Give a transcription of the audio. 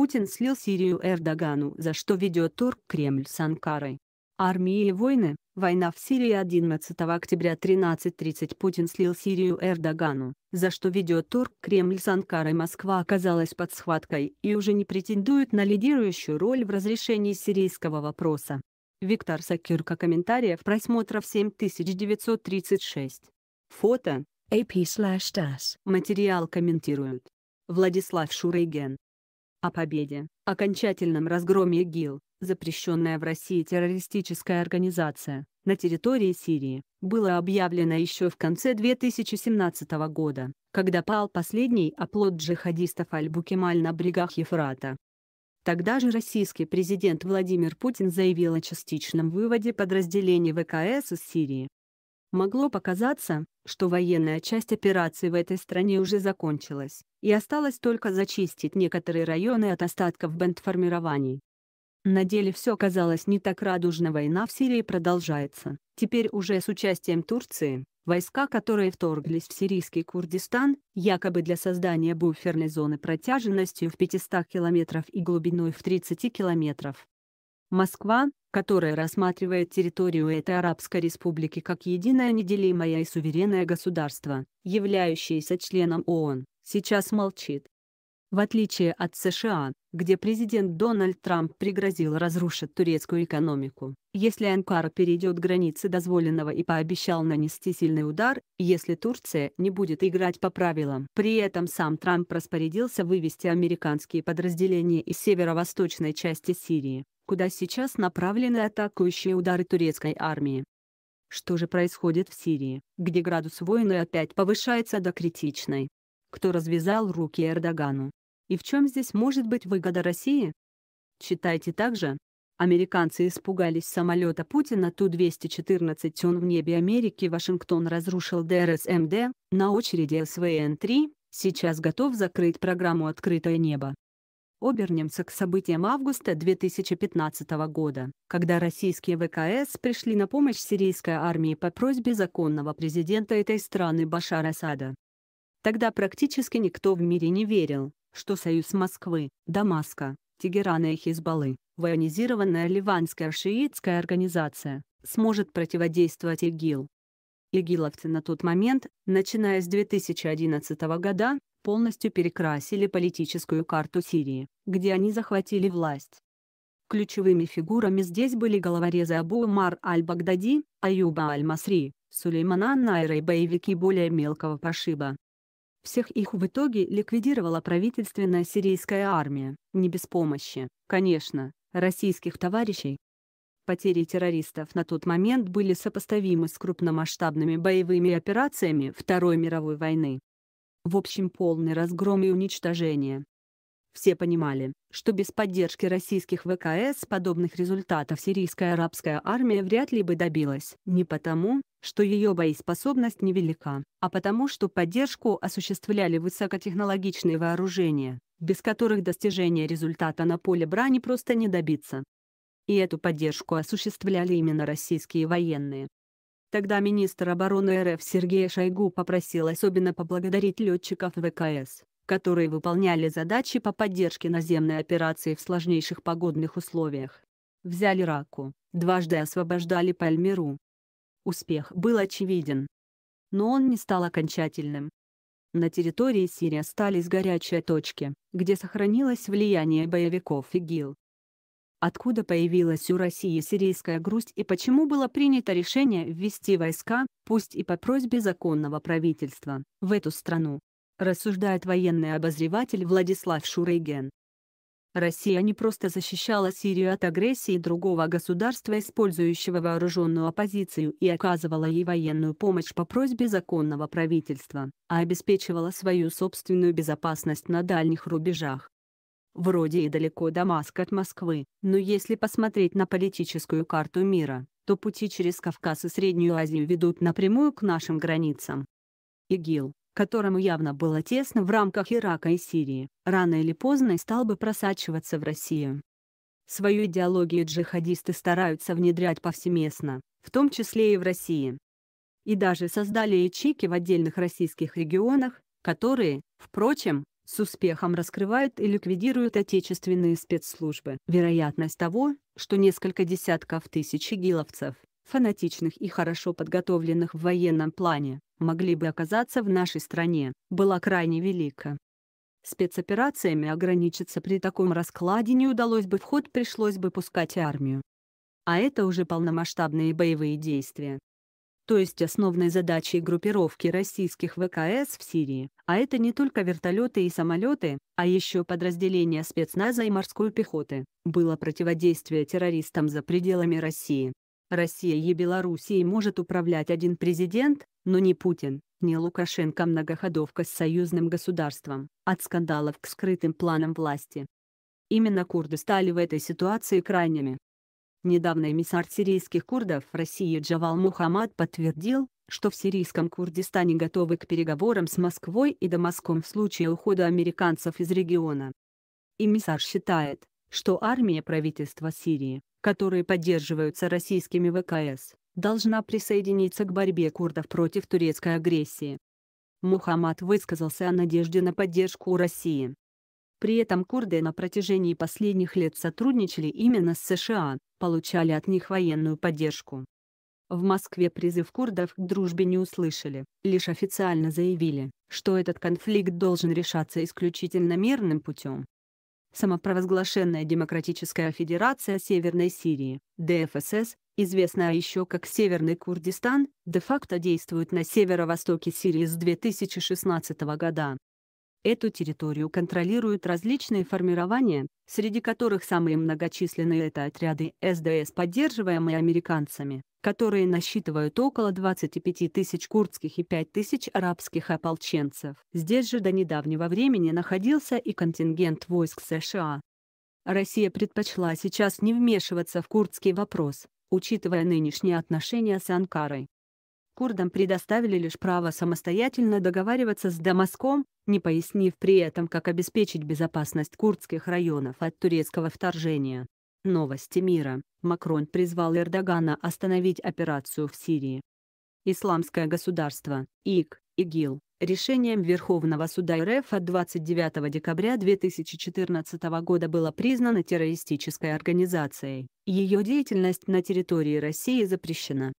Путин слил Сирию Эрдогану, за что ведет торг Кремль с Анкарой. Армии и войны, война в Сирии 11 октября 13.30 Путин слил Сирию Эрдогану, за что ведет торг Кремль с Анкарой Москва оказалась под схваткой и уже не претендует на лидирующую роль в разрешении сирийского вопроса. Виктор Сакирка комментариев просмотров 7936. Фото. AP slash Материал комментируют. Владислав Шурейген о победе, окончательном разгроме ИГИЛ, запрещенная в России террористическая организация, на территории Сирии, было объявлено еще в конце 2017 года, когда пал последний оплот джихадистов Аль-Букемаль на брегах Ефрата. Тогда же российский президент Владимир Путин заявил о частичном выводе подразделений ВКС из Сирии, Могло показаться, что военная часть операции в этой стране уже закончилась, и осталось только зачистить некоторые районы от остатков бандформирований. На деле все оказалось не так радужно война в Сирии продолжается, теперь уже с участием Турции, войска которые вторглись в сирийский Курдистан, якобы для создания буферной зоны протяженностью в 500 километров и глубиной в 30 километров. Москва, которая рассматривает территорию этой Арабской республики как единое неделимое и суверенное государство, являющееся членом ООН, сейчас молчит. В отличие от США, где президент Дональд Трамп пригрозил разрушить турецкую экономику, если Анкара перейдет границы дозволенного и пообещал нанести сильный удар, если Турция не будет играть по правилам. При этом сам Трамп распорядился вывести американские подразделения из северо-восточной части Сирии, куда сейчас направлены атакующие удары турецкой армии. Что же происходит в Сирии, где градус войны опять повышается до критичной? Кто развязал руки Эрдогану? И в чем здесь может быть выгода России? Читайте также. Американцы испугались самолета Путина Ту-214 он в небе Америки Вашингтон разрушил ДРСМД, на очереди СВН-3, сейчас готов закрыть программу «Открытое небо» обернемся к событиям августа 2015 года, когда российские ВКС пришли на помощь сирийской армии по просьбе законного президента этой страны Башара Асада. Тогда практически никто в мире не верил, что союз Москвы, Дамаска, Тегерана и Хизбаллы, военизированная ливанская шиитская организация, сможет противодействовать ИГИЛ. Игиловцы на тот момент, начиная с 2011 года, полностью перекрасили политическую карту Сирии, где они захватили власть. Ключевыми фигурами здесь были головорезы Абу Умар аль-Багдади, Аюба аль-Масри, Сулеймана Найра и боевики более мелкого пошиба. Всех их в итоге ликвидировала правительственная сирийская армия, не без помощи, конечно, российских товарищей. Потери террористов на тот момент были сопоставимы с крупномасштабными боевыми операциями Второй мировой войны. В общем полный разгром и уничтожение. Все понимали, что без поддержки российских ВКС подобных результатов сирийская арабская армия вряд ли бы добилась. Не потому, что ее боеспособность невелика, а потому что поддержку осуществляли высокотехнологичные вооружения, без которых достижения результата на поле брани просто не добиться. И эту поддержку осуществляли именно российские военные. Тогда министр обороны РФ Сергей Шойгу попросил особенно поблагодарить летчиков ВКС, которые выполняли задачи по поддержке наземной операции в сложнейших погодных условиях. Взяли Раку, дважды освобождали Пальмиру. Успех был очевиден. Но он не стал окончательным. На территории Сирии остались горячие точки, где сохранилось влияние боевиков ИГИЛ. Откуда появилась у России сирийская грусть и почему было принято решение ввести войска, пусть и по просьбе законного правительства, в эту страну? Рассуждает военный обозреватель Владислав Шурыген. Россия не просто защищала Сирию от агрессии другого государства, использующего вооруженную оппозицию и оказывала ей военную помощь по просьбе законного правительства, а обеспечивала свою собственную безопасность на дальних рубежах. Вроде и далеко Дамаск от Москвы, но если посмотреть на политическую карту мира, то пути через Кавказ и Среднюю Азию ведут напрямую к нашим границам. ИГИЛ, которому явно было тесно в рамках Ирака и Сирии, рано или поздно стал бы просачиваться в Россию. Свою идеологию джихадисты стараются внедрять повсеместно, в том числе и в России. И даже создали ячейки в отдельных российских регионах, которые, впрочем, с успехом раскрывают и ликвидируют отечественные спецслужбы. Вероятность того, что несколько десятков тысяч игиловцев, фанатичных и хорошо подготовленных в военном плане, могли бы оказаться в нашей стране, была крайне велика. Спецоперациями ограничиться при таком раскладе не удалось бы Вход пришлось бы пускать армию. А это уже полномасштабные боевые действия то есть основной задачей группировки российских ВКС в Сирии, а это не только вертолеты и самолеты, а еще подразделения спецназа и морской пехоты, было противодействие террористам за пределами России. Россия и Белоруссией может управлять один президент, но не Путин, не Лукашенко а многоходовка с союзным государством, от скандалов к скрытым планам власти. Именно курды стали в этой ситуации крайними. Недавно эмиссар сирийских курдов России Джавал Мухаммад подтвердил, что в сирийском Курдистане готовы к переговорам с Москвой и Дамаском в случае ухода американцев из региона. Эмиссар считает, что армия правительства Сирии, которые поддерживаются российскими ВКС, должна присоединиться к борьбе курдов против турецкой агрессии. Мухаммад высказался о надежде на поддержку России. При этом курды на протяжении последних лет сотрудничали именно с США, получали от них военную поддержку. В Москве призыв курдов к дружбе не услышали, лишь официально заявили, что этот конфликт должен решаться исключительно мирным путем. Самопровозглашенная Демократическая Федерация Северной Сирии, ДФСС, известная еще как Северный Курдистан, де-факто действует на северо-востоке Сирии с 2016 года, Эту территорию контролируют различные формирования, среди которых самые многочисленные это отряды СДС, поддерживаемые американцами, которые насчитывают около 25 тысяч курдских и 5 тысяч арабских ополченцев. Здесь же до недавнего времени находился и контингент войск США. Россия предпочла сейчас не вмешиваться в курдский вопрос, учитывая нынешние отношения с Анкарой курдам предоставили лишь право самостоятельно договариваться с Дамаском, не пояснив при этом, как обеспечить безопасность курдских районов от турецкого вторжения. Новости мира. Макрон призвал Эрдогана остановить операцию в Сирии. Исламское государство, ИК, ИГИЛ, решением Верховного суда РФ от 29 декабря 2014 года было признано террористической организацией. Ее деятельность на территории России запрещена.